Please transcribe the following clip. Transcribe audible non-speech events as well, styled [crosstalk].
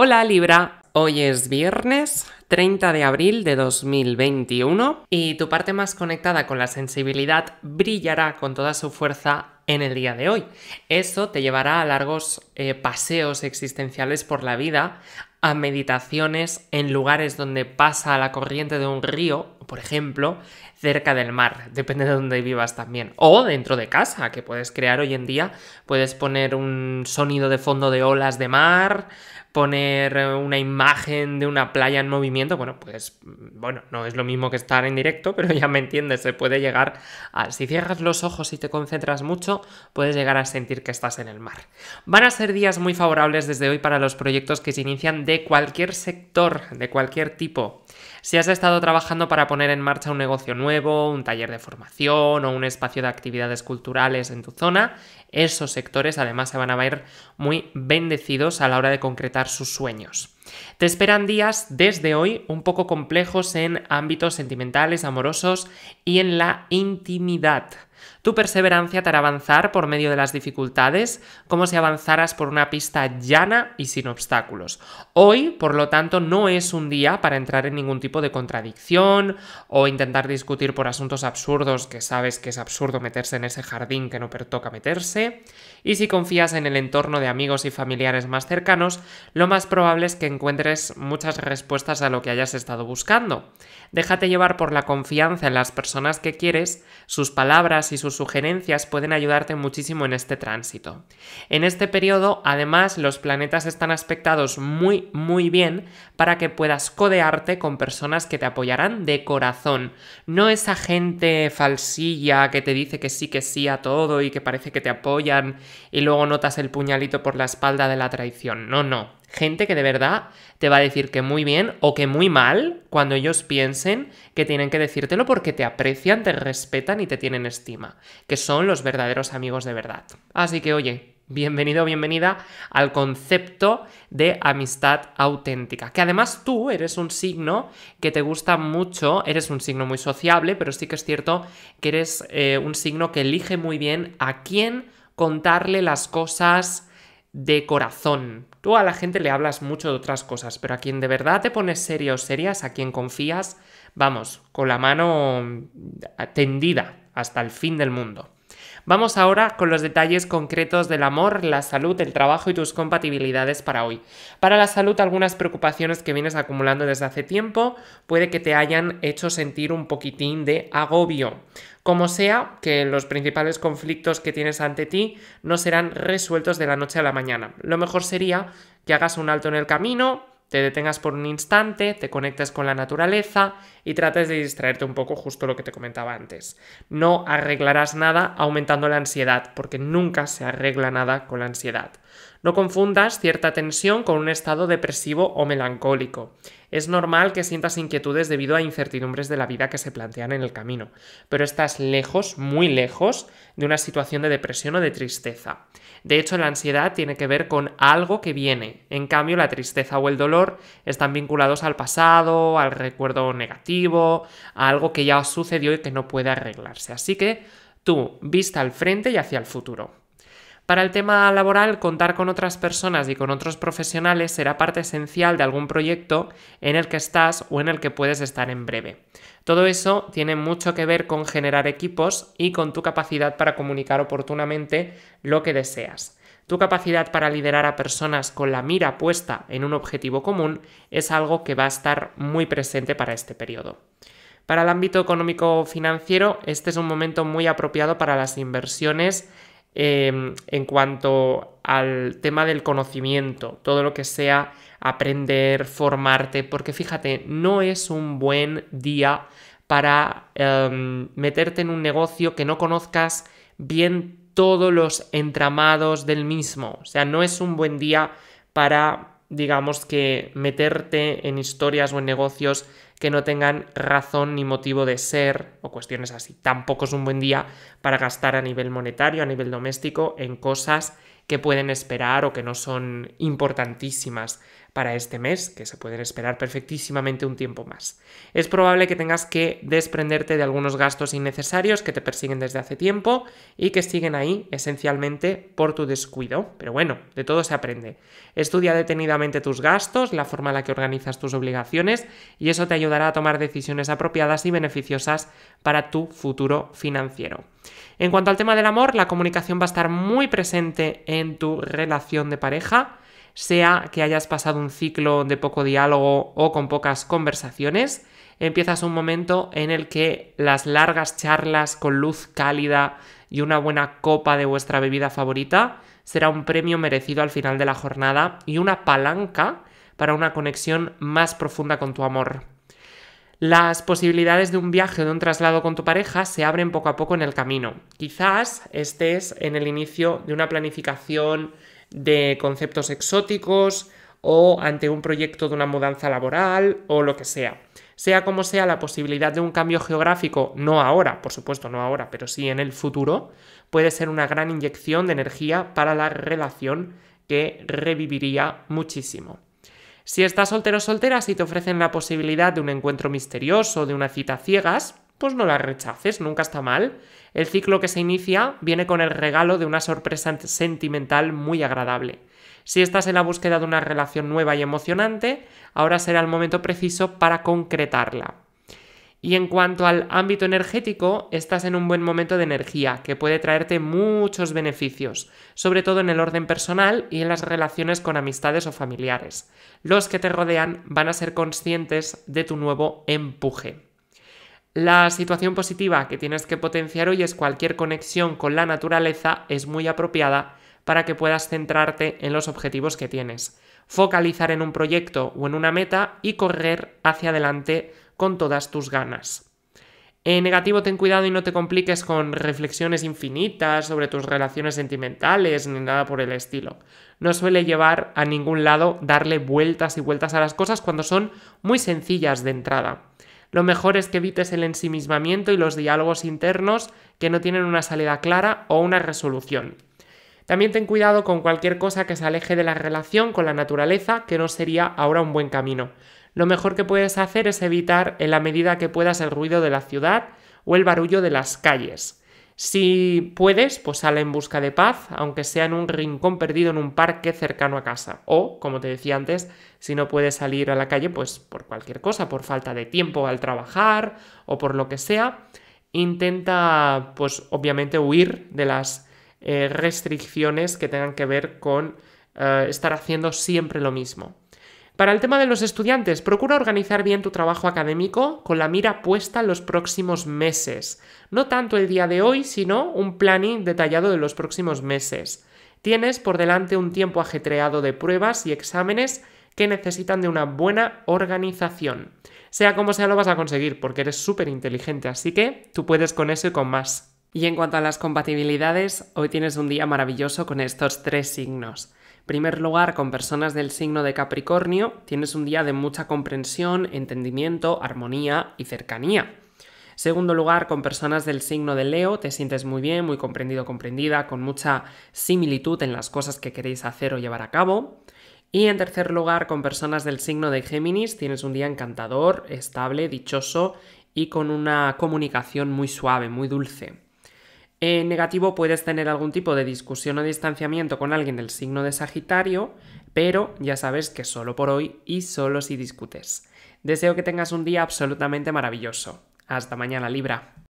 Hola Libra, hoy es viernes 30 de abril de 2021 y tu parte más conectada con la sensibilidad brillará con toda su fuerza en el día de hoy. Eso te llevará a largos eh, paseos existenciales por la vida, a meditaciones en lugares donde pasa la corriente de un río, por ejemplo, cerca del mar, depende de donde vivas también, o dentro de casa, que puedes crear hoy en día, puedes poner un sonido de fondo de olas de mar, poner eh, una imagen de una playa en movimiento, bueno, pues mm, bueno, no es lo mismo que estar en directo, [laughs] pero ya me entiendes, se puede llegar a, si cierras los ojos y te concentras mucho, puedes llegar a sentir que estás en el mar. Van a ser días muy favorables desde hoy para los proyectos que se inician de cualquier sector, de cualquier tipo. Si has estado trabajando para poner en marcha un negocio nuevo, un taller de formación o un espacio de actividades culturales en tu zona, esos sectores además se van a ver muy bendecidos a la hora de concretar sus sueños. Te esperan días desde hoy un poco complejos en ámbitos sentimentales, amorosos y en la intimidad. Tu perseverancia te hará avanzar por medio de las dificultades, como si avanzaras por una pista llana y sin obstáculos. Hoy, por lo tanto, no es un día para entrar en ningún tipo de contradicción o intentar discutir por asuntos absurdos que sabes que es absurdo meterse en ese jardín que no pertoca meterse. Y si confías en el entorno de amigos y familiares más cercanos, lo más probable es que encuentres muchas respuestas a lo que hayas estado buscando. Déjate llevar por la confianza en las personas que quieres, sus palabras y sus sugerencias pueden ayudarte muchísimo en este tránsito. En este periodo, además, los planetas están aspectados muy, muy bien para que puedas codearte con personas que te apoyarán de corazón, no esa gente falsilla que te dice que sí, que sí a todo y que parece que te apoyan y luego notas el puñalito por la espalda de la traición. No, no. Gente que de verdad te va a decir que muy bien o que muy mal cuando ellos piensen que tienen que decírtelo porque te aprecian, te respetan y te tienen estima, que son los verdaderos amigos de verdad. Así que oye, bienvenido o bienvenida al concepto de amistad auténtica, que además tú eres un signo que te gusta mucho, eres un signo muy sociable, pero sí que es cierto que eres eh, un signo que elige muy bien a quién contarle las cosas, de corazón. Tú a la gente le hablas mucho de otras cosas, pero a quien de verdad te pones serio o serias, a quien confías, vamos, con la mano tendida hasta el fin del mundo. Vamos ahora con los detalles concretos del amor, la salud, el trabajo y tus compatibilidades para hoy. Para la salud, algunas preocupaciones que vienes acumulando desde hace tiempo puede que te hayan hecho sentir un poquitín de agobio. Como sea, que los principales conflictos que tienes ante ti no serán resueltos de la noche a la mañana. Lo mejor sería que hagas un alto en el camino, te detengas por un instante, te conectes con la naturaleza y trates de distraerte un poco justo lo que te comentaba antes. No arreglarás nada aumentando la ansiedad, porque nunca se arregla nada con la ansiedad. No confundas cierta tensión con un estado depresivo o melancólico. Es normal que sientas inquietudes debido a incertidumbres de la vida que se plantean en el camino, pero estás lejos, muy lejos, de una situación de depresión o de tristeza. De hecho, la ansiedad tiene que ver con algo que viene. En cambio, la tristeza o el dolor están vinculados al pasado, al recuerdo negativo, a algo que ya sucedió y que no puede arreglarse. Así que tú, vista al frente y hacia el futuro. Para el tema laboral, contar con otras personas y con otros profesionales será parte esencial de algún proyecto en el que estás o en el que puedes estar en breve. Todo eso tiene mucho que ver con generar equipos y con tu capacidad para comunicar oportunamente lo que deseas. Tu capacidad para liderar a personas con la mira puesta en un objetivo común es algo que va a estar muy presente para este periodo. Para el ámbito económico financiero, este es un momento muy apropiado para las inversiones Em, en cuanto al tema del conocimiento, todo lo que sea aprender, formarte, porque fíjate, no es un buen día para em, meterte en un negocio que no conozcas bien todos los entramados del mismo. O sea, no es un buen día para digamos que meterte en historias o en negocios que no tengan razón ni motivo de ser o cuestiones así. Tampoco es un buen día para gastar a nivel monetario, a nivel doméstico, en cosas que pueden esperar o que no son importantísimas para este mes, que se pueden esperar perfectísimamente un tiempo más. Es probable que tengas que desprenderte de algunos gastos innecesarios que te persiguen desde hace tiempo y que siguen ahí esencialmente por tu descuido, pero bueno, de todo se aprende. Estudia detenidamente tus gastos, la forma en la que organizas tus obligaciones y eso te ayudará a tomar decisiones apropiadas y beneficiosas para tu futuro financiero. En cuanto al tema del amor, la comunicación va a estar muy presente en tu relación de pareja sea que hayas pasado un ciclo de poco diálogo o con pocas conversaciones, empiezas un momento en el que las largas charlas con luz cálida y una buena copa de vuestra bebida favorita será un premio merecido al final de la jornada y una palanca para una conexión más profunda con tu amor. Las posibilidades de un viaje o de un traslado con tu pareja se abren poco a poco en el camino. Quizás estés en el inicio de una planificación de conceptos exóticos o ante un proyecto de una mudanza laboral o lo que sea. Sea como sea, la posibilidad de un cambio geográfico, no ahora, por supuesto no ahora, pero sí en el futuro, puede ser una gran inyección de energía para la relación que reviviría muchísimo. Si estás soltero o soltera, si te ofrecen la posibilidad de un encuentro misterioso, de una cita ciegas, pues no la rechaces, nunca está mal. El ciclo que se inicia viene con el regalo de una sorpresa sentimental muy agradable. Si estás en la búsqueda de una relación nueva y emocionante, ahora será el momento preciso para concretarla. Y en cuanto al ámbito energético, estás en un buen momento de energía que puede traerte muchos beneficios, sobre todo en el orden personal y en las relaciones con amistades o familiares. Los que te rodean van a ser conscientes de tu nuevo empuje. La situación positiva que tienes que potenciar hoy es cualquier conexión con la naturaleza es muy apropiada para que puedas centrarte en los objetivos que tienes, focalizar en un proyecto o en una meta y correr hacia adelante con todas tus ganas. En negativo, ten cuidado y no te compliques con reflexiones infinitas sobre tus relaciones sentimentales ni nada por el estilo. No suele llevar a ningún lado darle vueltas y vueltas a las cosas cuando son muy sencillas de entrada. Lo mejor es que evites el ensimismamiento y los diálogos internos que no tienen una salida clara o una resolución. También ten cuidado con cualquier cosa que se aleje de la relación con la naturaleza, que no sería ahora un buen camino. Lo mejor que puedes hacer es evitar en la medida que puedas el ruido de la ciudad o el barullo de las calles. Si puedes, pues sale en busca de paz, aunque sea en un rincón perdido en un parque cercano a casa. O, como te decía antes, si no puedes salir a la calle, pues por cualquier cosa, por falta de tiempo al trabajar o por lo que sea, intenta, pues obviamente, huir de las eh, restricciones que tengan que ver con eh, estar haciendo siempre lo mismo. Para el tema de los estudiantes, procura organizar bien tu trabajo académico con la mira puesta en los próximos meses. No tanto el día de hoy, sino un planning detallado de los próximos meses. Tienes por delante un tiempo ajetreado de pruebas y exámenes que necesitan de una buena organización. Sea como sea lo vas a conseguir porque eres súper inteligente, así que tú puedes con eso y con más. Y en cuanto a las compatibilidades, hoy tienes un día maravilloso con estos tres signos. Primer lugar, con personas del signo de Capricornio, tienes un día de mucha comprensión, entendimiento, armonía y cercanía. Segundo lugar, con personas del signo de Leo, te sientes muy bien, muy comprendido, comprendida, con mucha similitud en las cosas que queréis hacer o llevar a cabo. Y en tercer lugar, con personas del signo de Géminis, tienes un día encantador, estable, dichoso y con una comunicación muy suave, muy dulce. En eh, negativo puedes tener algún tipo de discusión o distanciamiento con alguien del signo de Sagitario, pero ya sabes que solo por hoy y solo si discutes. Deseo que tengas un día absolutamente maravilloso. Hasta mañana, Libra.